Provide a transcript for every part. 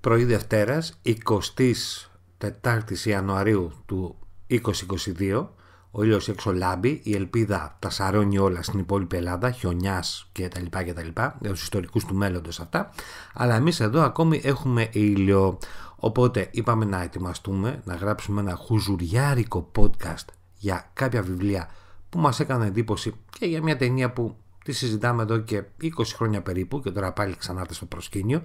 πρωί Δευτέρας, 24 Ιανουαρίου του 2022, ο ήλιος έξω λάμπει, η ελπίδα τα σαρώνει όλα στην υπόλοιπη Ελλάδα, χιονιάς και τα λοιπά για τους ιστορικούς του μέλλοντος αυτά, αλλά εμείς εδώ ακόμη έχουμε ήλιο. Οπότε είπαμε να ετοιμαστούμε, να γράψουμε ένα χουζουριάρικο podcast για κάποια βιβλία που μας έκανε εντύπωση και για μια ταινία που τη συζητάμε εδώ και 20 χρόνια περίπου και τώρα πάλι ξανά στο προσκήνιο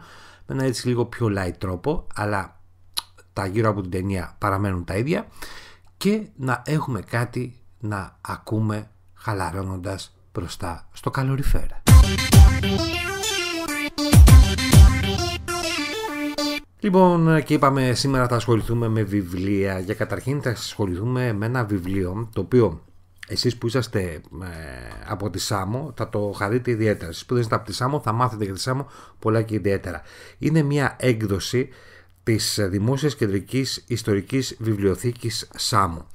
με ένα έτσι λίγο πιο light τρόπο αλλά τα γύρω από την ταινία παραμένουν τα ίδια και να έχουμε κάτι να ακούμε χαλαρώνοντας μπροστά στο καλοριφέρ. Λοιπόν, και είπαμε σήμερα θα ασχοληθούμε με βιβλία. Για καταρχήν θα ασχοληθούμε με ένα βιβλίο το οποίο εσείς που είσαστε ε, από τη Σάμο θα το χαρείτε ιδιαίτερα. Εσείς που δεν είστε από τη Σάμο θα μάθετε για τη Σάμο πολλά και ιδιαίτερα. Είναι μια έκδοση της Δημόσιας Κεντρικής Ιστορικής Βιβλιοθήκης ΣΑΜΟ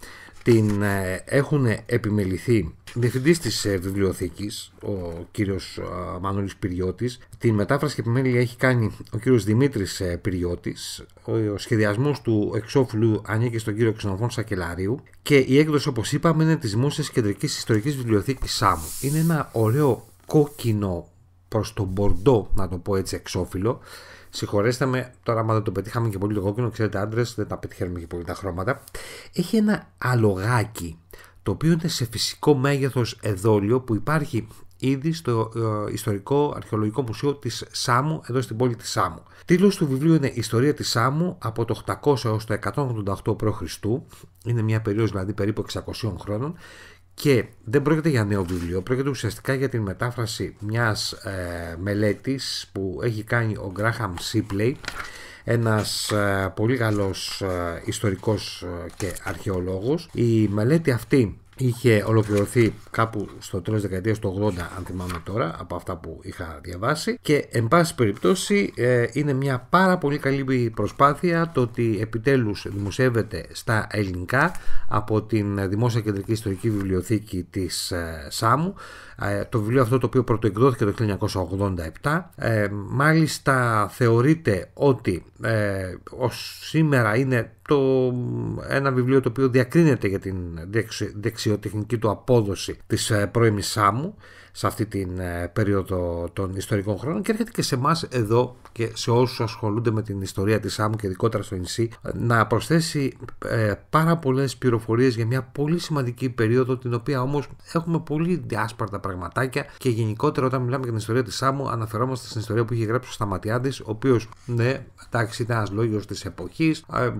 την ε, έχουν επιμεληθεί διευθυντής της ε, βιβλιοθήκης, ο κύριος ε, Μανώλης Πυριώτης. Την μετάφραση και επιμέλεια έχει κάνει ο κύριος Δημήτρης Πυριώτης. Ο σχεδιασμός του εξώφυλλου ανήκει στον κύριο Ξενοφών Σακελαρίου και η έκδοση όπως είπαμε είναι της Δημόσιας Κεντρικής Ιστορικής Βιβλιοθήκης Σάμου. Είναι ένα ωραίο κόκκινο προς τον μπορντό, να το πω έτσι, εξώφυλλο Συγχωρέστε με, τώρα άμα δεν το πετύχαμε και πολύ το κόκκινο, ξέρετε άντρες, δεν τα πετυχαίνουμε και πολύ τα χρώματα. Έχει ένα αλογάκι, το οποίο είναι σε φυσικό μέγεθος εδόλιο που υπάρχει ήδη στο ε, ιστορικό αρχαιολογικό μουσείο της Σάμου, εδώ στην πόλη της Σάμου. Τίτλος του βιβλίου είναι «Ιστορία της Σάμου από το 800 έως το 188 π.Χ. Είναι μια περίοδος δηλαδή περίπου 600 χρόνων και δεν πρόκειται για νέο βιβλίο, πρόκειται ουσιαστικά για την μετάφραση μιας ε, μελέτης που έχει κάνει ο Γκράχαμ Σίπλεϊ, ένας ε, πολύ καλός ε, ιστορικός και αρχαιολόγος. Η μελέτη αυτή είχε ολοκληρωθεί κάπου στο τέλος δεκαετίας, του 80, αν θυμάμαι τώρα, από αυτά που είχα διαβάσει. Και εν πάση περιπτώσει, ε, είναι μια πάρα πολύ καλή προσπάθεια το ότι επιτέλους δημοσιεύεται στα ελληνικά από την Δημόσια Κεντρική Ιστορική Βιβλιοθήκη της ε, ΣΑΜΟΥ. Ε, το βιβλίο αυτό το οποίο πρωτοεκδόθηκε το 1987 ε, μάλιστα θεωρείται ότι ε, ως σήμερα είναι το, ένα βιβλίο το οποίο διακρίνεται για την δεξιοτεχνική του απόδοση της Σάμου σε αυτή την περίοδο των ιστορικών χρόνων και έρχεται και σε εμάς εδώ και σε όσους ασχολούνται με την ιστορία της Σάμου και ειδικότερα στο νησί να προσθέσει πάρα πολλές πληροφορίες για μια πολύ σημαντική περίοδο την οποία όμως έχουμε πολύ διάσπαρτα πραγματάκια και γενικότερα όταν μιλάμε για την ιστορία της Σάμου, αναφερόμαστε στην ιστορία που είχε γράψει ο Σταματιάδη, ο οποίος, ναι, εντάξει, ήταν ένας λόγιος της εποχής, ε,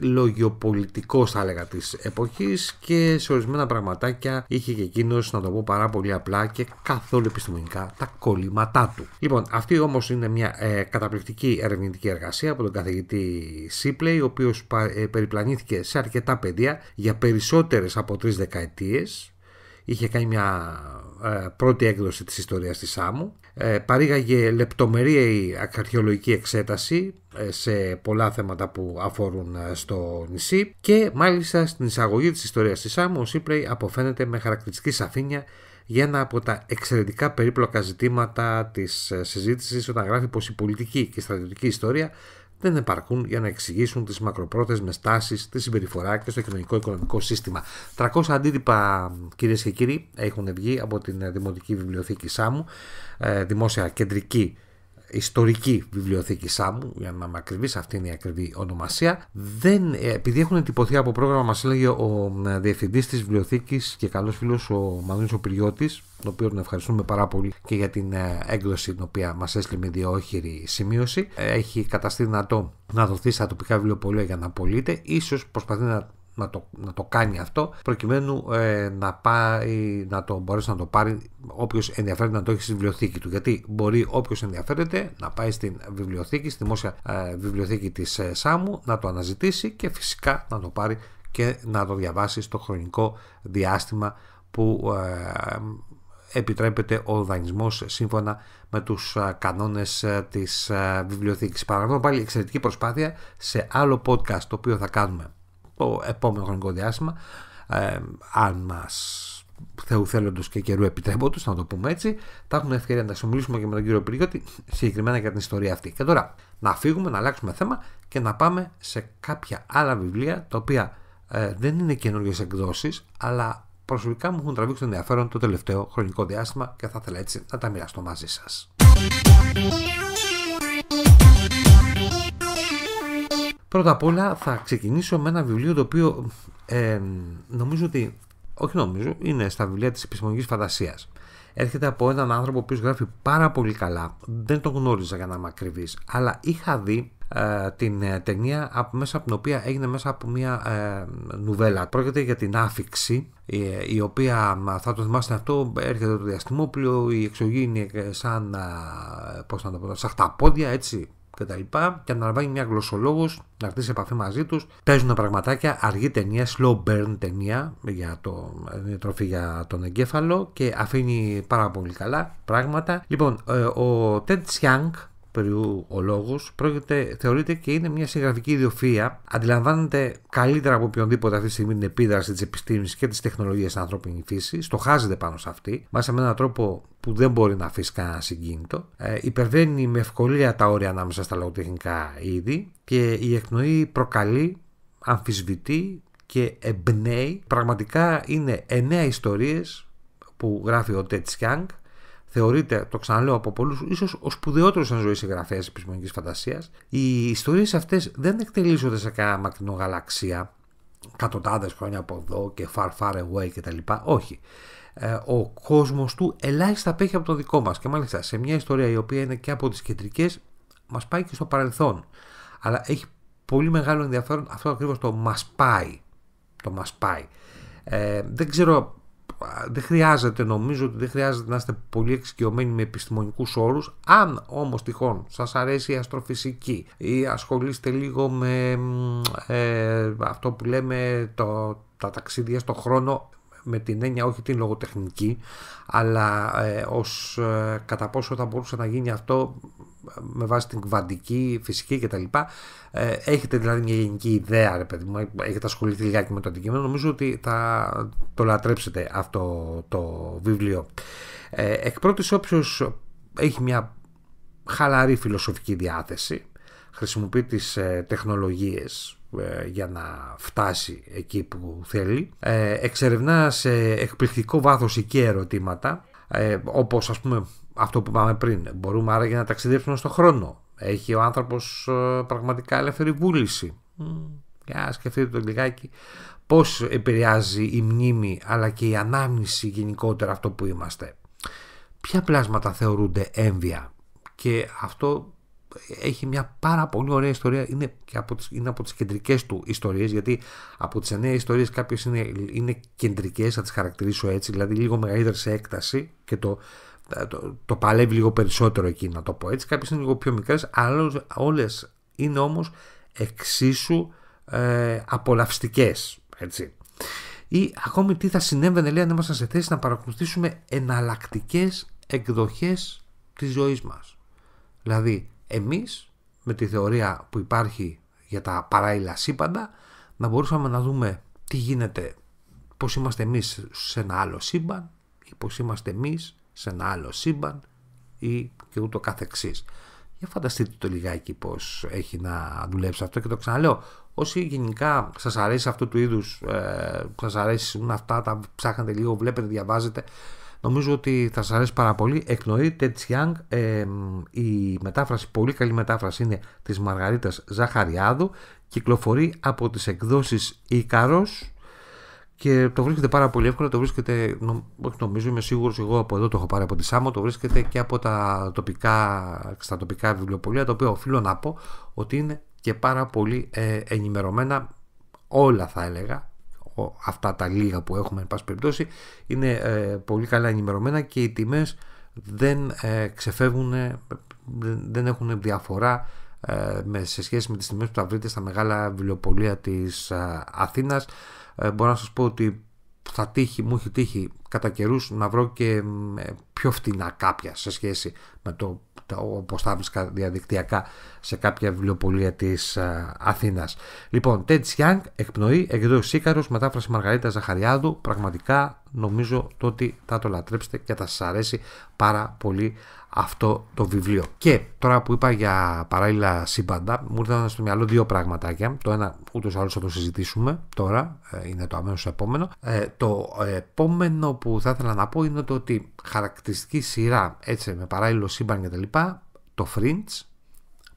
λογιοπολιτικός θα έλεγα της εποχής και σε ορισμένα πραγματάκια είχε και εκείνος, να το πω πάρα πολύ απλά και καθόλου επιστημονικά, τα κολλήματά του. Λοιπόν, αυτή όμως είναι μια ε, καταπληκτική ερευνητική εργασία από τον καθηγητή Σίπλεϊ, ο οποίος ε, περιπλανήθηκε σε αρκετά πεδία για περισσότερες από τρεις δεκαετίες είχε κάνει μια ε, πρώτη έκδοση της ιστορίας της Σάμου. Ε, παρήγαγε λεπτομερή αρχαιολογική εξέταση ε, σε πολλά θέματα που αφορούν στο νησί και μάλιστα στην εισαγωγή της ιστορίας της Σάμου ο Σίπρεϊ αποφαίνεται με χαρακτηριστική σαφήνεια για ένα από τα εξαιρετικά περίπλοκα ζητήματα της συζήτησης όταν γράφει πως η πολιτική και η στρατιωτική ιστορία δεν επαρκούν για να εξηγήσουν τις μακροπρόθεσμες τάσεις, τη συμπεριφορά και στο κοινωνικό-οικονομικό σύστημα. 300 αντίτυπα, κυρίες και κύριοι, έχουν βγει από την Δημοτική Βιβλιοθήκη Σάμου, ε, δημόσια κεντρική ιστορική βιβλιοθήκη Σάμου, για να είμαι ακριβής, αυτή είναι η ακριβή ονομασία. Δεν, ε, επειδή έχουν εντυπωθεί από πρόγραμμα, μας έλεγε ο ε, διευθυντής της βιβλιοθήκης και καλός φίλος ο Μανώλης Οπυριώτη, τον οποίο τον ευχαριστούμε πάρα πολύ και για την ε, έκδοση την οποία μας έστειλε με διόχειρη σημείωση. Έχει καταστεί δυνατό να δοθεί στα τοπικά βιβλιοπολία για να πωλείται. σω προσπαθεί να να το, να το κάνει αυτό προκειμένου ε, να, πάει, να το μπορέσει να το πάρει όποιος ενδιαφέρεται να το έχει στη βιβλιοθήκη του. Γιατί μπορεί όποιος ενδιαφέρεται να πάει στην βιβλιοθήκη, στη δημόσια ε, βιβλιοθήκη της ε, ΣΑΜΟΥ, να το αναζητήσει και φυσικά να το πάρει και να το διαβάσει στο χρονικό διάστημα που ε, επιτρέπεται ο δανεισμός σύμφωνα με τους κανόνες της βιβλιοθήκης. Παρακαλώ πάλι εξαιρετική προσπάθεια σε άλλο podcast το οποίο θα κάνουμε το επόμενο χρονικό διάστημα ε, αν μας θεού θέλοντος και καιρού επιτρέποντος, να το πούμε έτσι, θα έχουμε ευκαιρία να συνομιλήσουμε και με τον κύριο Πυριώτη συγκεκριμένα για την ιστορία αυτή. Και τώρα να φύγουμε, να αλλάξουμε θέμα και να πάμε σε κάποια άλλα βιβλία τα οποία ε, δεν είναι καινούργιες εκδόσεις, αλλά προσωπικά μου έχουν τραβήξει το ενδιαφέρον το τελευταίο χρονικό διάστημα και θα ήθελα έτσι να τα μοιραστώ μαζί σας. Πρώτα απ' όλα θα ξεκινήσω με ένα βιβλίο το οποίο ε, νομίζω ότι, όχι νομίζω, είναι στα βιβλία της επιστημονικής φαντασίας. Έρχεται από έναν άνθρωπο που γράφει πάρα πολύ καλά, δεν τον γνώριζα για να είμαι ακριβής, αλλά είχα δει ε, την ε, ταινία από, μέσα από την οποία έγινε μέσα από μια ε, νουβέλα. Πρόκειται για την άφηξη, ε, η οποία θα το θυμάστε αυτό, έρχεται το διαστημόπλιο, η εξωγήινη σαν, πώς να το πω, σαν χταπόδια, έτσι, κτλ. Και αναλαμβάνει μια γλωσσολόγος να έρθει σε επαφή μαζί τους. Παίζουν πραγματάκια, αργή ταινία, slow burn ταινία για το τροφή για τον εγκέφαλο και αφήνει πάρα πολύ καλά πράγματα. Λοιπόν, ε, ο Τέντ Chiang Περιού ο λόγος, θεωρείται και είναι μια συγγραφική ιδιοφία. Αντιλαμβάνεται καλύτερα από οποιονδήποτε αυτή τη στιγμή την επίδραση της επιστήμης και της τεχνολογίας στην ανθρώπινη φύση. Στοχάζεται πάνω σε αυτή, μέσα με έναν τρόπο που δεν μπορεί να αφήσει κανένα συγκίνητο. Ε, υπερβαίνει με ευκολία τα όρια ανάμεσα στα λογοτεχνικά είδη και η εκνοή προκαλεί, αμφισβητεί και εμπνέει. Πραγματικά είναι εννέα ιστορίες που γράφει ο Τέτ Σιάνγκ θεωρείται, το ξαναλέω από πολλούς, ίσως ο σπουδαιότερος εν ζωή συγγραφέας επιστημονικής φαντασίας. Οι ιστορίες αυτές δεν εκτελήσονται σε κανένα μακρινό γαλαξία, εκατοντάδες χρόνια από εδώ και far far away κτλ. Όχι. Ε, ο κόσμος του ελάχιστα απέχει από το δικό μας. Και μάλιστα σε μια ιστορία η οποία είναι και από τις κεντρικές, μας πάει και στο παρελθόν. Αλλά έχει πολύ μεγάλο ενδιαφέρον αυτό ακριβώς το μας πάει. Το μας πάει. Ε, δεν ξέρω δεν χρειάζεται, νομίζω ότι δεν χρειάζεται να είστε πολύ εξοικειωμένοι με επιστημονικούς όρους. Αν όμως τυχόν σας αρέσει η αστροφυσική ή ασχολείστε λίγο με ε, αυτό που λέμε το, τα ταξίδια στον χρόνο, με την έννοια όχι την λογοτεχνική αλλά ε, ως ε, κατά πόσο θα μπορούσε να γίνει αυτό με βάση την κβαντική, φυσική κτλ. Ε, έχετε δηλαδή μια γενική ιδέα, ρε παιδί μου, έχετε ασχοληθεί λιγάκι με το αντικείμενο, νομίζω ότι θα το λατρέψετε αυτό το βιβλίο. Ε, εκ πρώτης όποιος έχει μια χαλαρή φιλοσοφική διάθεση, χρησιμοποιεί τις ε, τεχνολογίες ε, για να φτάσει εκεί που θέλει, ε, εξερευνά σε εκπληκτικό βάθος εκεί ερωτήματα, ε, όπως ας πούμε αυτό που είπαμε πριν. Μπορούμε άραγε να ταξιδέψουμε στον χρόνο. Έχει ο άνθρωπος ε, πραγματικά ελεύθερη βούληση. Για να σκεφτείτε το λιγάκι πώς επηρεάζει η μνήμη αλλά και η ανάμνηση γενικότερα αυτό που είμαστε. Ποια πλάσματα θεωρούνται έμβια και αυτό έχει μια πάρα πολύ ωραία ιστορία είναι, και από, τις, είναι από τις κεντρικές του ιστορίες γιατί από τις εννέα ιστορίες κάποιες είναι, είναι κεντρικές θα τις χαρακτηρίσω έτσι δηλαδή λίγο μεγαλύτερη σε έκταση και το ε, το, το παλεύει λίγο περισσότερο εκεί να το πω έτσι κάποιες είναι λίγο πιο μικρές αλλά όλες είναι όμως εξίσου ε, απολαυστικές έτσι ή ακόμη τι θα συνέβαινε λέει αν ήμασταν σε θέση να παρακολουθήσουμε εναλλακτικές εκδοχές της ζωής μας δηλαδή εμείς με τη θεωρία που υπάρχει για τα παράλληλα σύμπαντα να μπορούσαμε να δούμε τι γίνεται πώς είμαστε εμείς σε ένα άλλο σύμπαν ή πώς είμαστε εμείς σε ένα άλλο σύμπαν ή και ούτω καθεξής. Για φανταστείτε το λιγάκι πώς έχει να δουλέψει αυτό και το ξαναλέω. Όσοι γενικά σας αρέσει αυτού του είδους, ε, σας αρέσουν αυτά, τα ψάχνετε λίγο, βλέπετε, διαβάζετε, νομίζω ότι θα σας αρέσει πάρα πολύ. Εκνοεί Τέτς ε, η μετάφραση, πολύ καλή μετάφραση είναι της Μαργαρίτας Ζαχαριάδου, κυκλοφορεί από τις εκδόσεις Ίκαρος, και το βρίσκεται πάρα πολύ εύκολα. Το βρίσκεται, νομίζω, είμαι σίγουρος, εγώ από εδώ το έχω πάρει από τη Σάμο, το βρίσκεται και από τα τοπικά, στα τοπικά βιβλιοπολία, τα οποία οφείλω να πω ότι είναι και πάρα πολύ ε, ενημερωμένα όλα θα έλεγα αυτά τα λίγα που έχουμε εν πάση περιπτώσει είναι ε, πολύ καλά ενημερωμένα και οι τιμές δεν ε, ξεφεύγουν δεν έχουν διαφορά ε, σε σχέση με τις τιμές που θα βρείτε στα μεγάλα βιβλιοπολία της ε, Αθήνας ε, μπορώ να σας πω ότι θα τύχει, μου έχει τύχει κατά καιρούς να βρω και ε, πιο φτηνά κάποια σε σχέση με το, το όπως θα διαδικτυακά σε κάποια βιβλιοπολία της Αθήνα. Ε, Αθήνας. Λοιπόν, Ted Γιάνγκ, εκπνοή, εκδόση Σίκαρος, μετάφραση Μαργαρίτα Ζαχαριάδου, πραγματικά νομίζω το ότι θα το λατρέψετε και θα σας αρέσει πάρα πολύ αυτό το βιβλίο. Και τώρα που είπα για παράλληλα σύμπαντα, μου ήρθαν στο μυαλό δύο πραγματάκια. Το ένα ούτως ή άλλως θα το συζητήσουμε τώρα, ε, είναι το αμέσως επόμενο. Ε, το επόμενο που θα ήθελα να πω είναι το ότι χαρακτηριστική σειρά, έτσι με παράλληλο σύμπαν κτλ. Το Fringe,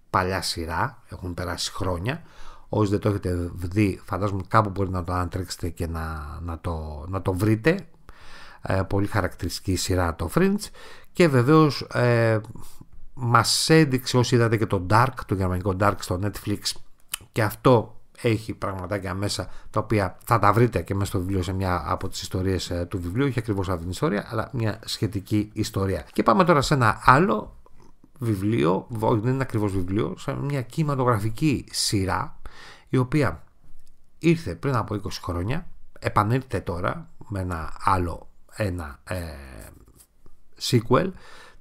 παλιά σειρά, έχουν περάσει χρόνια. Όσοι δεν το έχετε δει, φαντάζομαι κάπου μπορείτε να το ανατρέξετε και να, να, το, να το βρείτε. Ε, πολύ χαρακτηριστική σειρά το Fringe και βεβαίως ε, μας έδειξε όσοι είδατε και το Dark, το γερμανικό Dark στο Netflix και αυτό έχει πραγματάκια μέσα τα οποία θα τα βρείτε και μέσα στο βιβλίο σε μια από τις ιστορίες ε, του βιβλίου, όχι ακριβώς αυτή την ιστορία αλλά μια σχετική ιστορία. Και πάμε τώρα σε ένα άλλο βιβλίο, δεν είναι ακριβώς βιβλίο, σε μια κινηματογραφική σειρά η οποία ήρθε πριν από 20 χρόνια, επανήλθε τώρα με ένα άλλο ένα ε, sequel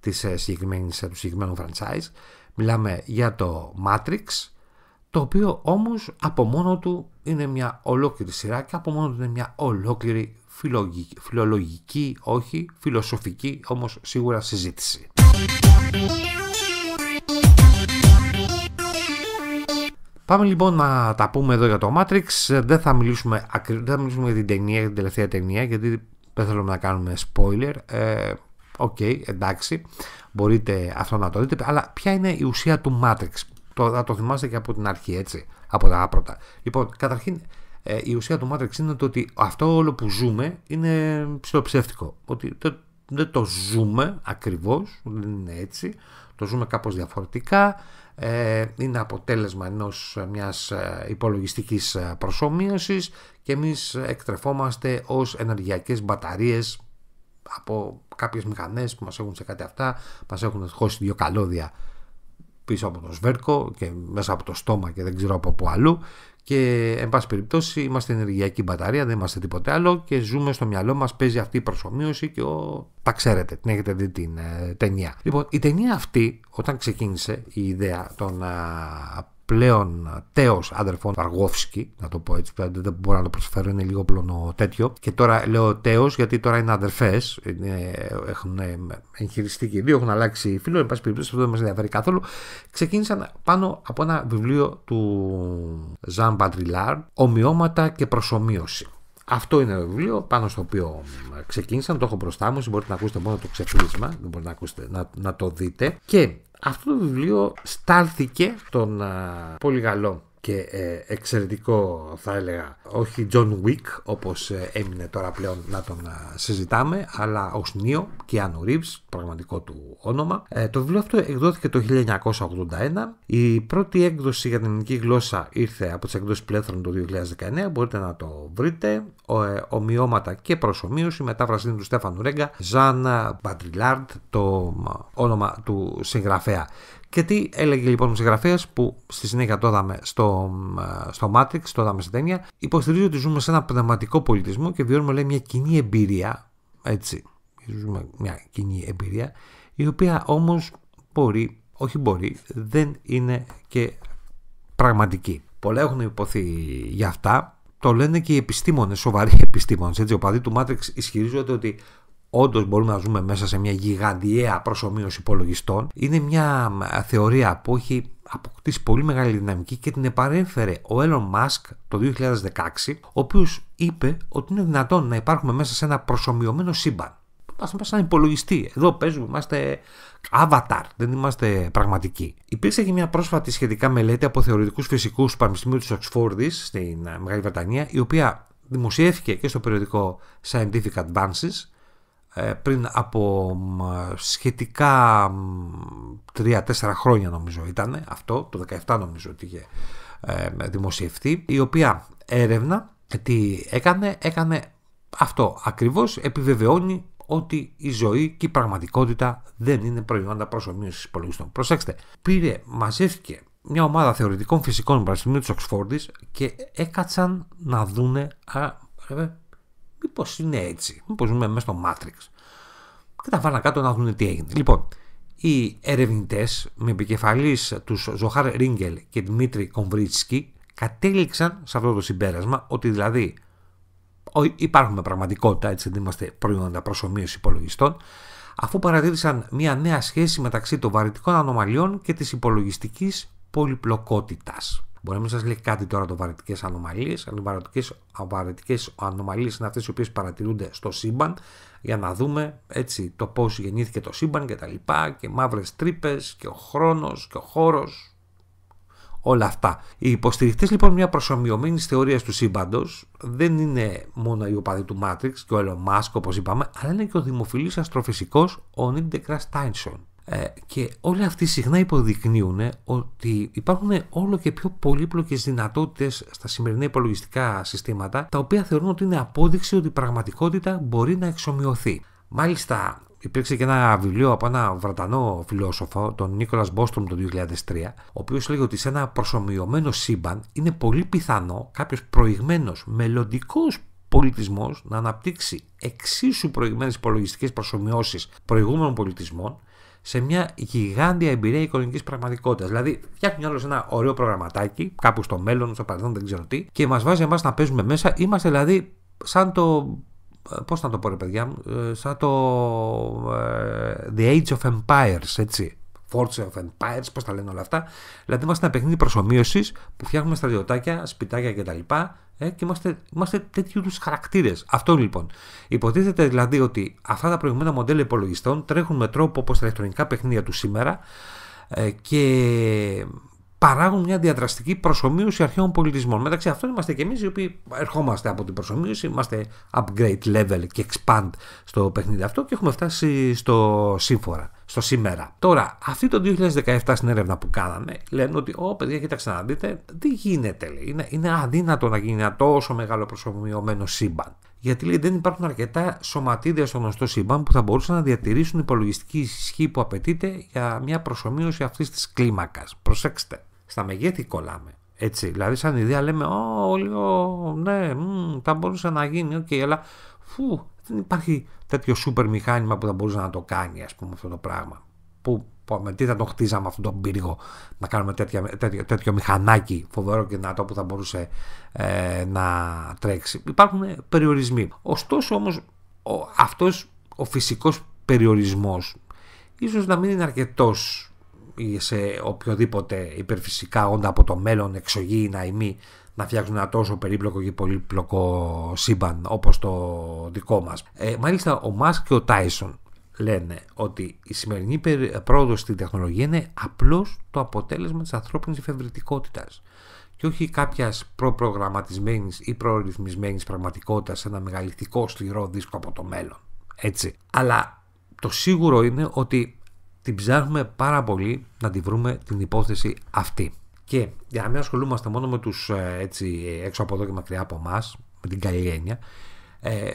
της ε, συγκεκριμένης, ε, του συγκεκριμένου franchise. Μιλάμε για το Matrix, το οποίο όμως από μόνο του είναι μια ολόκληρη σειρά και από μόνο του είναι μια ολόκληρη φιλογική, φιλολογική, όχι φιλοσοφική, όμως σίγουρα συζήτηση. Πάμε λοιπόν να τα πούμε εδώ για το Matrix. Δεν θα μιλήσουμε, δεν θα μιλήσουμε για την ταινία, για την τελευταία ταινία, γιατί δεν θέλουμε να κάνουμε spoiler. Ε, okay, εντάξει, μπορείτε αυτό να το δείτε, αλλά ποια είναι η ουσία του Matrix. Το, θα το θυμάστε και από την αρχή, έτσι, από τα άπρωτα. Λοιπόν, καταρχήν, ε, η ουσία του Matrix είναι το ότι αυτό όλο που ζούμε είναι ψηλοψεύτικο. Ότι δεν, δεν το ζούμε ακριβώς, δεν είναι έτσι, το ζούμε κάπως διαφορετικά, ε, είναι αποτέλεσμα ενός ε, μιας ε, υπολογιστικής προσομοίωσης και εμείς εκτρεφόμαστε ως ενεργειακές μπαταρίες από κάποιες μηχανές που μας έχουν σε κάτι αυτά, μας έχουν χώσει δύο καλώδια πίσω από το σβέρκο και μέσα από το στόμα και δεν ξέρω από πού αλλού και εν πάση περιπτώσει είμαστε ενεργειακή μπαταρία, δεν είμαστε τίποτε άλλο και ζούμε στο μυαλό μας, παίζει αυτή η προσωμείωση και ο... τα ξέρετε, την έχετε δει την ε, ταινία. Λοιπόν, η ταινία αυτή όταν ξεκίνησε η ιδέα των ε, πλέον τέος αδερφών Βαργόφσκι, να το πω έτσι, δεν μπορώ να το προσφέρω, είναι λίγο πλονο τέτοιο. Και τώρα λέω τέος γιατί τώρα είναι αδερφές, έχουν ε, εγχειριστεί και οι δύο, έχουν αλλάξει φίλο, εν πάση περιπτώσει αυτό δεν μας ενδιαφέρει καθόλου. Ξεκίνησαν πάνω από ένα βιβλίο του Ζαν Μπαντριλάρ, «Ομοιώματα και προσωμείωση». Αυτό είναι το βιβλίο πάνω στο οποίο ξεκίνησαν. Το έχω μπροστά μου. Μπορείτε να ακούσετε μόνο το ξεφύλισμα. Δεν μπορείτε να, ακούσετε, να, να το δείτε. Και αυτό το βιβλίο στάλθηκε τον πολύ καλό και ε, εξαιρετικό θα έλεγα όχι John Wick όπως ε, έμεινε τώρα πλέον να τον συζητάμε αλλά ως Νίο και Ρίβς πραγματικό του όνομα ε, το βιβλίο αυτό εκδόθηκε το 1981 η πρώτη έκδοση για την ελληνική γλώσσα ήρθε από τις εκδόσεις πλέθρων το 2019 μπορείτε να το βρείτε. Ε, ομοιώματα και προσωμείωση. Μετάφραση είναι του Στέφανου Ρέγκα. Ζαν Μπαντριλάρντ, το όνομα του συγγραφέα. Και τι έλεγε λοιπόν ο συγγραφέας που στη συνέχεια το είδαμε στο, στο Matrix, το είδαμε στην ταινία. Υποστηρίζει ότι ζούμε σε ένα πνευματικό πολιτισμό και βιώνουμε λέει μια κοινή εμπειρία. Έτσι. Ζούμε μια κοινή εμπειρία η οποία όμως μπορεί, όχι μπορεί, δεν είναι και πραγματική. Πολλά έχουν υποθεί για αυτά το λένε και οι επιστήμονες, σοβαροί επιστήμονες. Έτσι, παδί του Matrix ισχυρίζεται ότι όντως μπορούμε να ζούμε μέσα σε μια γιγαντιαία προσωμείωση υπολογιστών. Είναι μια θεωρία που έχει αποκτήσει πολύ μεγάλη δυναμική και την επαρέφερε ο Elon Musk το 2016, ο οποίος είπε ότι είναι δυνατόν να υπάρχουμε μέσα σε ένα προσωμιωμένο σύμπαν είμαστε μέσα σαν υπολογιστή. Εδώ παίζουμε, είμαστε avatar, δεν είμαστε πραγματικοί. Υπήρξε και μια πρόσφατη σχετικά μελέτη από θεωρητικούς φυσικούς του Πανεπιστημίου της Οξφόρδης στην ε, Μεγάλη Βρετανία, η οποία δημοσιεύθηκε και στο περιοδικό Scientific Advances ε, πριν από σχετικά 3-4 χρόνια νομίζω ήταν αυτό, το 17 νομίζω ότι είχε ε, δημοσιευτεί, η οποία έρευνα τι έκανε, έκανε αυτό ακριβώς επιβεβαιώνει ότι η ζωή και η πραγματικότητα δεν είναι προϊόντα προσωμείωσης υπολογιστών. Προσέξτε, πήρε, μαζεύτηκε μια ομάδα θεωρητικών φυσικών του Πανεπιστημίου τη Οξφόρδη και έκατσαν να δούνε, α, βέβαια, μήπως είναι έτσι, μήπως ζούμε μέσα στο Matrix. Και τα βάλαν κάτω να δούνε τι έγινε. Λοιπόν, οι ερευνητές με επικεφαλής τους Ζωχάρ Ρίγκελ και Δημήτρη Κομβρίτσκι κατέληξαν σε αυτό το συμπέρασμα ότι δηλαδή υπάρχουν πραγματικότητα, έτσι δεν είμαστε προϊόντα προσωμείωσης υπολογιστών, αφού παρατήρησαν μια νέα σχέση μεταξύ των βαρυτικών ανομαλιών και της υπολογιστικής πολυπλοκότητας. Μπορεί να μην σας λέει κάτι τώρα το βαρετικέ ανομαλίες, αλλά οι βαρετικέ ανομαλίες είναι αυτές οι οποίες παρατηρούνται στο σύμπαν για να δούμε το πώς γεννήθηκε το σύμπαν και και μαύρες τρύπες και ο χρόνος και ο χώρος όλα αυτά. Οι υποστηριχτές λοιπόν μια προσωμιωμένη θεωρία του σύμπαντος δεν είναι μόνο οι οπαδοί του Matrix και ο Elon Musk όπως είπαμε, αλλά είναι και ο δημοφιλής αστροφυσικός ο Νίν Ντεκρά Ε, Και όλοι αυτοί συχνά υποδεικνύουν ότι υπάρχουν όλο και πιο πολύπλοκες δυνατότητες στα σημερινά υπολογιστικά συστήματα, τα οποία θεωρούν ότι είναι απόδειξη ότι η πραγματικότητα μπορεί να εξομοιωθεί. Μάλιστα, υπήρξε και ένα βιβλίο από ένα Βρετανό φιλόσοφο, τον Νίκολας Μπόστρομ το 2003, ο οποίος λέει ότι σε ένα προσωμιωμένο σύμπαν είναι πολύ πιθανό κάποιος προηγμένος μελλοντικός πολιτισμός να αναπτύξει εξίσου προηγμένες υπολογιστικές προσωμιώσεις προηγούμενων πολιτισμών σε μια γιγάντια εμπειρία οικονομικής πραγματικότητας. Δηλαδή, φτιάχνει άλλος ένα ωραίο προγραμματάκι, κάπου στο μέλλον, στο παρελθόν, δεν ξέρω τι, και μας βάζει εμάς να παίζουμε μέσα. Είμαστε δηλαδή σαν το πώς να το πω ρε παιδιά μου, ε, σαν το ε, The Age of Empires, έτσι. Force of Empires, πώς τα λένε όλα αυτά. Δηλαδή είμαστε ένα παιχνίδι προσωμείωσης που φτιάχνουμε στρατιωτάκια, σπιτάκια κτλ. Ε, και είμαστε, είμαστε τέτοιου είδους χαρακτήρες. Αυτό λοιπόν. Υποτίθεται δηλαδή ότι αυτά τα προηγούμενα μοντέλα υπολογιστών τρέχουν με τρόπο όπως τα ηλεκτρονικά παιχνίδια του σήμερα ε, και παράγουν μια διαδραστική προσωμείωση αρχαίων πολιτισμών. Μεταξύ αυτών είμαστε και εμείς οι οποίοι ερχόμαστε από την προσωμείωση, είμαστε upgrade level και expand στο παιχνίδι αυτό και έχουμε φτάσει στο σύμφορα, στο σήμερα. Τώρα, αυτή το 2017 στην έρευνα που κάναμε λένε ότι, Ω παιδιά, κοιτάξτε να δείτε, τι γίνεται, λέει. Είναι, είναι αδύνατο να γίνει ένα τόσο μεγάλο προσωμιωμένο σύμπαν. Γιατί λέει, δεν υπάρχουν αρκετά σωματίδια στο γνωστό σύμπαν που θα μπορούσαν να διατηρήσουν υπολογιστική ισχύ που απαιτείται για μια προσωμείωση αυτής της κλίμακας. Προσέξτε στα μεγέθη κολλάμε. Έτσι, δηλαδή σαν ιδέα λέμε, Ω, λίγο, ναι, μ, θα μπορούσε να γίνει, οκ, okay, αλλά φου, δεν υπάρχει τέτοιο σούπερ μηχάνημα που θα μπορούσε να το κάνει, ας πούμε, αυτό το πράγμα. Που, που με τι θα το χτίζαμε αυτό τον πύργο, να κάνουμε τέτοιο, μηχανάκι φοβερό και δυνατό που θα μπορούσε ε, να τρέξει. Υπάρχουν περιορισμοί. Ωστόσο όμως, ο, αυτός ο φυσικός περιορισμός ίσως να μην είναι αρκετός σε οποιοδήποτε υπερφυσικά όντα από το μέλλον, εξωγήινα ή μη, να φτιάξουν ένα τόσο περίπλοκο και πολύπλοκο σύμπαν όπως το δικό μας. Ε, μάλιστα ο Μάσκ και ο Τάισον λένε ότι η σημερινή πρόοδος στην τεχνολογία είναι απλώς το αποτέλεσμα της ανθρώπινης εφευρετικότητας και όχι κάποιας προπρογραμματισμένης ή προρυθμισμένη πραγματικότητας σε ένα μεγαλυθικό σκληρό δίσκο από το μέλλον. Έτσι. Αλλά το σίγουρο είναι ότι την ψάχνουμε πάρα πολύ να τη βρούμε την υπόθεση αυτή. Και για να μην ασχολούμαστε μόνο με τους ε, έξω από εδώ και μακριά από εμάς, με την καλή έννοια, ε,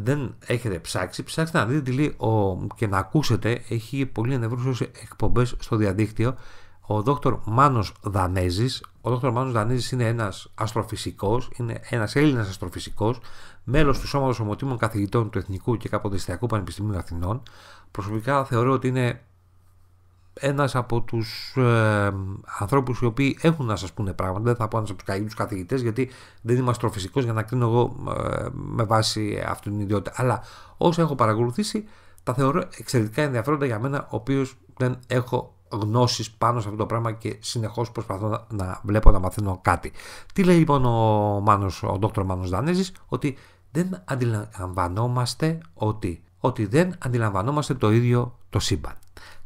δεν έχετε ψάξει, ψάξτε να δείτε τη λέει ο, και να ακούσετε, έχει πολύ ενευρούσε εκπομπές στο διαδίκτυο, ο δόκτωρ Μάνος Δανέζης, ο Δ. Μάνος Δανίζης είναι ένας αστροφυσικός, είναι ένας Έλληνας αστροφυσικός, μέλος του Σώματος Ομοτήμων Καθηγητών του Εθνικού και Καποδιστιακού Πανεπιστημίου Αθηνών. Προσωπικά θεωρώ ότι είναι ένας από τους ε, ανθρώπους οι οποίοι έχουν να σας πούνε πράγματα, δεν θα πω ένας από τους καλύτερους καθηγητές γιατί δεν είμαι αστροφυσικός για να κρίνω εγώ ε, με βάση αυτή την ιδιότητα. Αλλά όσα έχω παρακολουθήσει τα θεωρώ εξαιρετικά ενδιαφέροντα για μένα, ο οποίος δεν έχω γνώσεις πάνω σε αυτό το πράγμα και συνεχώς προσπαθώ να βλέπω να μαθαίνω κάτι. Τι λέει λοιπόν ο, Μάνος, ο Δόκτωρ Μάνος Δανέζης, ότι δεν αντιλαμβανόμαστε ότι, ότι δεν αντιλαμβανόμαστε το ίδιο το σύμπαν.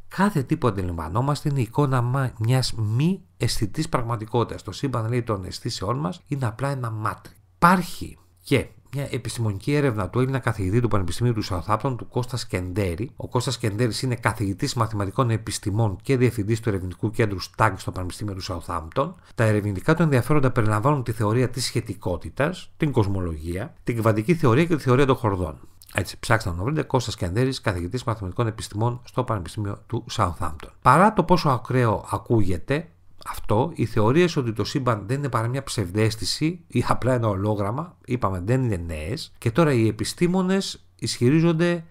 Κάθε τι που αντιλαμβανόμαστε είναι η εικόνα μιας μη αισθητής πραγματικότητας. Το σύμπαν λέει των αισθήσεών μας είναι απλά ένα μάτρι. Υπάρχει και μια επιστημονική έρευνα του Έλληνα καθηγητή του Πανεπιστημίου του Σαουθάπτων, του Κώστας Κεντέρη. Ο Κώστας Κεντέρης είναι καθηγητής μαθηματικών επιστημών και διευθυντής του ερευνητικού κέντρου Stag στο Πανεπιστήμιο του Σαουθάπτων. Τα ερευνητικά του ενδιαφέροντα περιλαμβάνουν τη θεωρία της σχετικότητας, την κοσμολογία, την κυβαντική θεωρία και τη θεωρία των χορδών. Έτσι, ψάξτε να βρείτε Κώστας Κεντέρης, καθηγητής μαθηματικών επιστημών στο Πανεπιστήμιο του Southampton. Παρά το πόσο ακραίο ακούγεται, αυτό, οι θεωρίες ότι το σύμπαν δεν είναι παρά μια ψευδέστηση ή απλά ένα ολόγραμμα, είπαμε δεν είναι νέες και τώρα οι επιστήμονες ισχυρίζονται,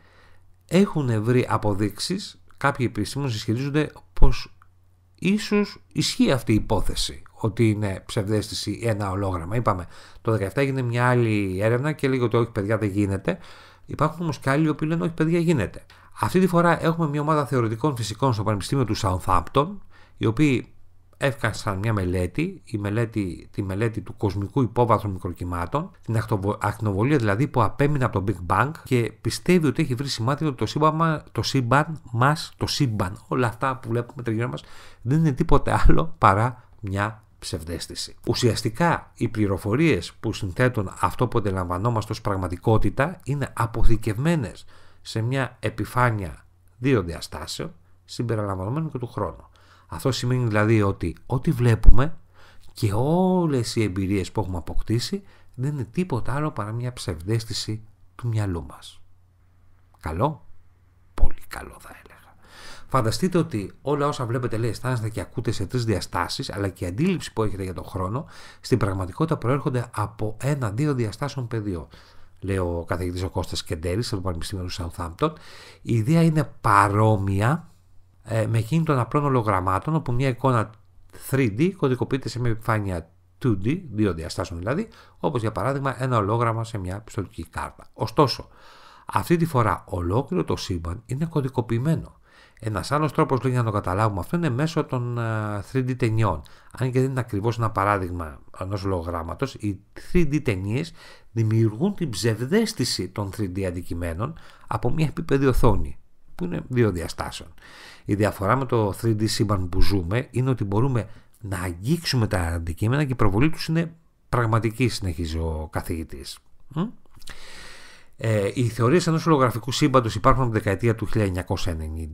έχουν βρει αποδείξεις, κάποιοι επιστήμονες ισχυρίζονται πως ίσως ισχύει αυτή η υπόθεση ότι είναι ψευδέστηση ένα ολόγραμμα. Είπαμε το 17 έγινε μια άλλη έρευνα και λέγει ότι όχι παιδιά δεν γίνεται. Υπάρχουν όμως και άλλοι οποίοι λένε όχι παιδιά γίνεται. Αυτή τη φορά έχουμε μια ομάδα θεωρητικών φυσικών στο Πανεπιστήμιο του Southampton, οι οποίοι έφτασαν μια μελέτη, η μελέτη, τη μελέτη του κοσμικού υπόβαθρου μικροκυμάτων, την ακτινοβολία δηλαδή που απέμεινε από το Big Bang και πιστεύει ότι έχει βρει σημάδι ότι το σύμπαν, το σύμπαν μας, το σύμπαν, όλα αυτά που βλέπουμε τριγύρω μας, δεν είναι τίποτε άλλο παρά μια ψευδέστηση. Ουσιαστικά οι πληροφορίες που συνθέτουν αυτό που αντιλαμβανόμαστε ως πραγματικότητα είναι αποθηκευμένες σε μια επιφάνεια δύο διαστάσεων συμπεριλαμβανομένου και του χρόνου. Αυτό σημαίνει δηλαδή ότι ό,τι βλέπουμε και όλες οι εμπειρίες που έχουμε αποκτήσει δεν είναι τίποτα άλλο παρά μια ψευδέστηση του μυαλού μας. Καλό? Πολύ καλό θα έλεγα. Φανταστείτε ότι όλα όσα βλέπετε λέει αισθάνεστε και ακούτε σε τρεις διαστάσεις αλλά και η αντίληψη που έχετε για τον χρόνο στην πραγματικότητα προέρχονται από ένα-δύο διαστάσεων πεδίο. Λέει ο καθηγητής ο Κώστας Κεντέρης από το Πανεπιστήμιο του Σανθάμπτον. Η ιδέα είναι παρόμοια ε, με εκείνη των απλών ολογραμμάτων, όπου μια εικόνα 3D κωδικοποιείται σε μια επιφάνεια 2D, δύο διαστάσεων δηλαδή, όπως για παράδειγμα ένα ολόγραμμα σε μια πιστοτική κάρτα. Ωστόσο, αυτή τη φορά ολόκληρο το σύμπαν είναι κωδικοποιημένο. Ένας άλλος τρόπος για να το καταλάβουμε αυτό είναι μέσω των 3D ε, ταινιών. Αν και δεν είναι ακριβώς ένα παράδειγμα ενός λογράμματο, οι 3D ταινίες δημιουργούν την ψευδέστηση των 3D αντικειμένων από μια επίπεδη οθόνη που είναι δύο διαστάσεων. Η διαφορά με το 3D σύμπαν που ζούμε είναι ότι μπορούμε να αγγίξουμε τα αντικείμενα και η προβολή τους είναι πραγματική, συνεχίζει ο καθηγητής. Ε, οι θεωρίες ενός ολογραφικού σύμπαντος υπάρχουν από τη δεκαετία του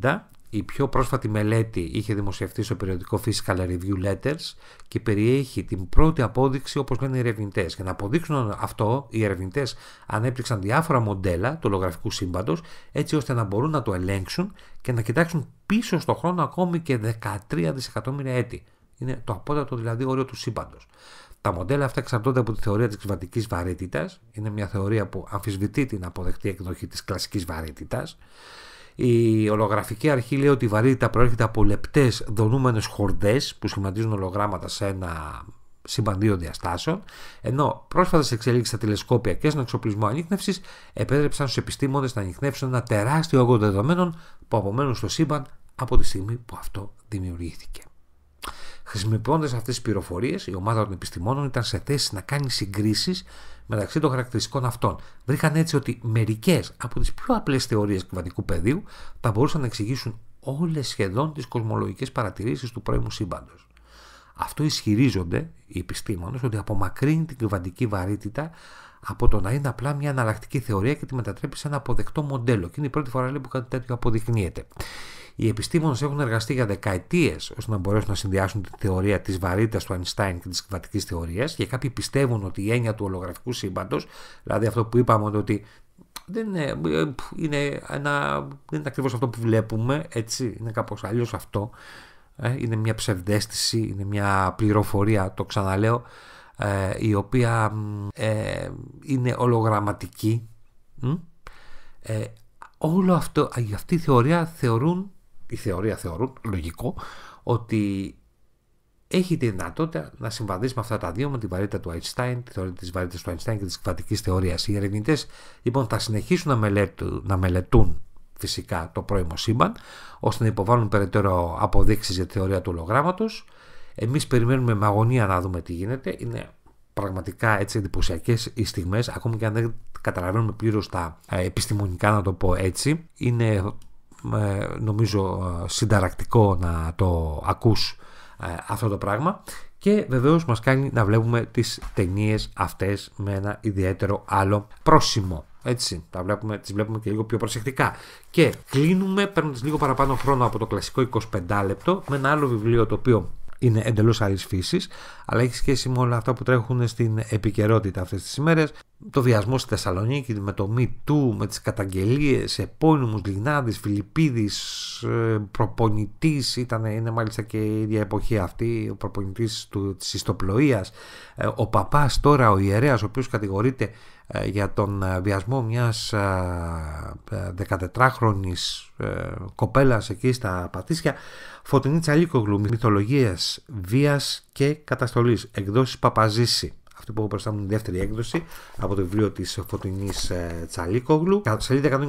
1990. Η πιο πρόσφατη μελέτη είχε δημοσιευτεί στο περιοδικό Physical Review Letters και περιέχει την πρώτη απόδειξη όπως λένε οι ερευνητές. Για να αποδείξουν αυτό, οι ερευνητές ανέπτυξαν διάφορα μοντέλα του ολογραφικού σύμπαντος, έτσι ώστε να μπορούν να το ελέγξουν και να κοιτάξουν πίσω στον χρόνο ακόμη και 13 δισεκατομμύρια έτη. Είναι το απότατο δηλαδή όριο του σύμπαντος. Τα μοντέλα αυτά εξαρτώνται από τη θεωρία της κλιματική βαρύτητας. Είναι μια θεωρία που αμφισβητεί την αποδεκτή εκδοχή της κλασικής βαρύτητας. Η ολογραφική αρχή λέει ότι η βαρύτητα προέρχεται από λεπτές δονούμενες χορδές που σχηματίζουν ολογράμματα σε ένα σύμπαν δύο διαστάσεων, ενώ σε εξελίξεις στα τηλεσκόπια και στον εξοπλισμό ανείχνευσης επέτρεψαν στους επιστήμονε να ανιχνεύσουν ένα τεράστιο όγκο δεδομένων που απομένουν στο σύμπαν από τη στιγμή που αυτό δημιουργήθηκε. Χρησιμοποιώντας αυτές τις πληροφορίες, η ομάδα των επιστημόνων ήταν σε θέση να κάνει συγκρίσεις μεταξύ των χαρακτηριστικών αυτών. Βρήκαν έτσι ότι μερικές από τις πιο απλές θεωρίες κυβαντικού πεδίου θα μπορούσαν να εξηγήσουν όλες σχεδόν τις κοσμολογικές παρατηρήσεις του πρώιμου σύμπαντος. Αυτό ισχυρίζονται οι επιστήμονες ότι απομακρύνει την κυβαντική βαρύτητα από το να είναι απλά μια αναλλακτική θεωρία και τη μετατρέπει σε ένα αποδεκτό μοντέλο. Και είναι η πρώτη φορά λέει, που κάτι τέτοιο αποδεικνύεται. Οι επιστήμονες έχουν εργαστεί για δεκαετίες ώστε να μπορέσουν να συνδυάσουν τη θεωρία της βαρύτητας του Αϊνστάιν και της κυβατική θεωρίας και κάποιοι πιστεύουν ότι η έννοια του ολογραφικού σύμπαντος, δηλαδή αυτό που είπαμε ότι δεν είναι, ε, είναι, ακριβώς αυτό που βλέπουμε, έτσι, είναι κάπως αλλιώς αυτό. Ε, είναι μια ψευδέστηση, είναι μια πληροφορία, το ξαναλέω, ε, η οποία ε, είναι ολογραμματική. Ε, όλο αυτό, αυτή η θεωρία θεωρούν η θεωρία θεωρούν, λογικό, ότι έχει τη δυνατότητα να συμβαδίσει με αυτά τα δύο, με την βαρύτητα του Einstein, τη θεωρία της βαρύτητας του Einstein και της κβαντική θεωρίας. Οι ερευνητές λοιπόν θα συνεχίσουν να, μελέτουν, φυσικά το πρώιμο σύμπαν, ώστε να υποβάλουν περαιτέρω αποδείξεις για τη θεωρία του ολογράμματος. Εμείς περιμένουμε με αγωνία να δούμε τι γίνεται. Είναι πραγματικά έτσι εντυπωσιακές οι στιγμές, ακόμη και αν δεν καταλαβαίνουμε πλήρως τα ε, επιστημονικά, να το πω έτσι. Είναι νομίζω ε, συνταρακτικό να το ακούς ε, αυτό το πράγμα και βεβαίως μας κάνει να βλέπουμε τις ταινίες αυτές με ένα ιδιαίτερο άλλο πρόσημο. Έτσι, τα βλέπουμε, τις βλέπουμε και λίγο πιο προσεκτικά. Και κλείνουμε παίρνοντας λίγο παραπάνω χρόνο από το κλασικό 25 λεπτό με ένα άλλο βιβλίο το οποίο είναι εντελώς άλλης φύσης, αλλά έχει σχέση με όλα αυτά που τρέχουν στην επικαιρότητα αυτές τις ημέρες. Το βιασμό στη Θεσσαλονίκη, με το Me με τις καταγγελίες, επώνυμους, Λιγνάδης, Φιλιππίδης, ε, προπονητής, ήταν, είναι μάλιστα και η ίδια εποχή αυτή, ο προπονητής του, της ιστοπλοείας, ε, ο παπάς τώρα, ο ιερέας, ο οποίος κατηγορείται ε, για τον ε, βιασμό μιας 14χρονης ε, κοπέλας εκεί στα Πατήσια Φωτεινή Τσαλίκογλου, μυθολογίες βίας και καταστολής εκδόσεις Παπαζήσι αυτή που έχω μπροστά μου είναι η δεύτερη έκδοση από το βιβλίο της Φωτεινής Τσαλίκογλου. Σελίδα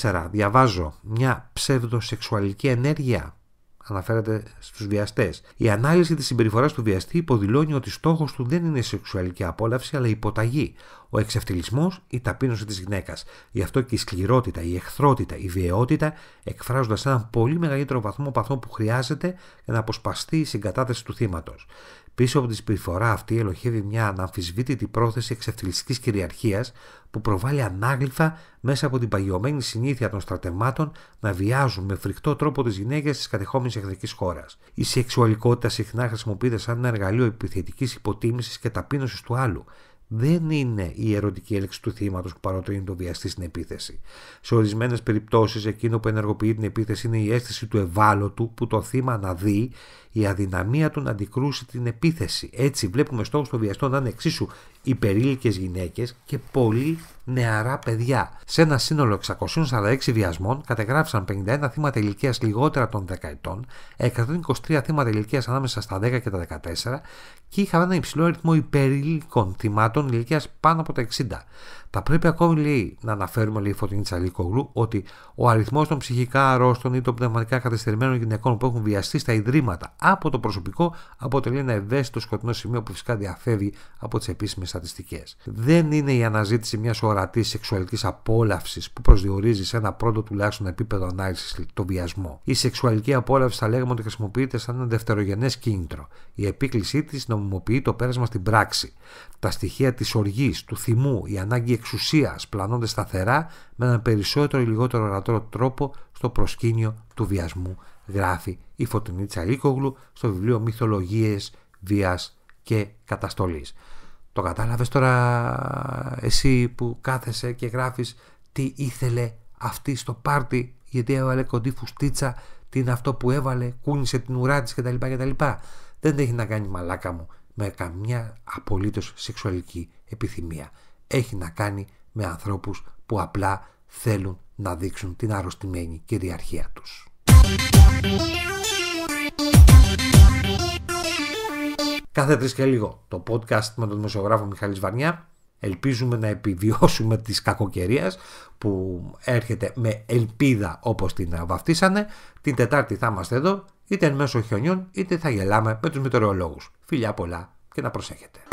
124 διαβάζω μια ψευδοσεξουαλική ενέργεια αναφέρεται στους βιαστές. Η ανάλυση της συμπεριφοράς του βιαστή υποδηλώνει ότι στόχος του δεν είναι η σεξουαλική απόλαυση αλλά η υποταγή, ο εξευτελισμός, η ταπείνωση της γυναίκας. Γι' αυτό και η σκληρότητα, η εχθρότητα, η βιαιότητα εκφράζονται σε έναν πολύ μεγαλύτερο βαθμό παθό που χρειάζεται για να αποσπαστεί η συγκατάθεση του θύματος. Πίσω από τη συμπεριφορά αυτή ελοχεύει μια αναμφισβήτητη πρόθεση εξευθυλιστική κυριαρχίας που προβάλλει ανάγλυφα μέσα από την παγιωμένη συνήθεια των στρατευμάτων να βιάζουν με φρικτό τρόπο τις γυναίκες της κατεχόμενης εχθρικής χώρας. Η σεξουαλικότητα συχνά χρησιμοποιείται σαν ένα εργαλείο επιθετικής υποτίμησης και ταπείνωσης του άλλου. Δεν είναι η ερωτική έλεξη του θύματος που παροτρύνει το βιαστή στην επίθεση. Σε ορισμένες περιπτώσεις, εκείνο που ενεργοποιεί την επίθεση είναι η αίσθηση του ευάλωτου που το θύμα αναδεί η αδυναμία του να αντικρούσει την επίθεση. Έτσι βλέπουμε στόχους των βιαστών να είναι εξίσου υπερήλικες γυναίκες και πολύ νεαρά παιδιά. Σε ένα σύνολο 646 βιασμών κατεγράφησαν 51 θύματα ηλικίας λιγότερα των 10 ετών, 123 θύματα ηλικίας ανάμεσα στα 10 και τα 14 και είχαν ένα υψηλό αριθμό υπερήλικων θυμάτων ηλικίας πάνω από τα 60. Θα πρέπει ακόμη να αναφέρουμε, λέει η Φωτεινή Τσαλίκογλου, ότι ο αριθμός των ψυχικά αρρώστων ή των πνευματικά καθυστερημένων γυναικών που έχουν βιαστεί στα ιδρύματα από το προσωπικό αποτελεί ένα ευαίσθητο σκοτεινό σημείο που φυσικά διαφεύγει από τις επίσημες στατιστικές. Δεν είναι η αναζήτηση μιας ορατής σεξουαλικής απόλαυσης που προσδιορίζει σε ένα πρώτο τουλάχιστον επίπεδο ανάλυσης το βιασμό. Η σεξουαλική απόλαυση θα λέγαμε ότι χρησιμοποιείται σαν ένα δευτερογενές κίνητρο. Η επίκλησή της νομιμοποιεί το πέρασμα στην πράξη. Τα στοιχεία της οργής, του θυμού, η ανάγκη εξουσίας πλανώνται σταθερά με έναν περισσότερο ή λιγότερο ορατό τρόπο στο προσκήνιο του βιασμού γράφει η Φωτεινή Τσαλίκογλου στο βιβλίο Μυθολογίες Βίας και Καταστολής. Το κατάλαβες τώρα εσύ που κάθεσαι και γράφεις τι ήθελε αυτή στο πάρτι γιατί έβαλε κοντή φουστίτσα, τι είναι αυτό που έβαλε, κούνησε την ουρά της κτλ. κτλ. Δεν έχει να κάνει μαλάκα μου με καμιά απολύτως σεξουαλική επιθυμία. Έχει να κάνει με ανθρώπους που απλά θέλουν να δείξουν την αρρωστημένη κυριαρχία τους. Κάθε τρεις και λίγο το podcast με τον δημοσιογράφο Μιχαλη Βαρνιά. Ελπίζουμε να επιβιώσουμε της κακοκαιρία που έρχεται με ελπίδα όπως την βαφτίσανε. Την Τετάρτη θα είμαστε εδώ, είτε εν μέσω χιονιών, είτε θα γελάμε με τους μετεωρολόγους. Φιλιά πολλά και να προσέχετε.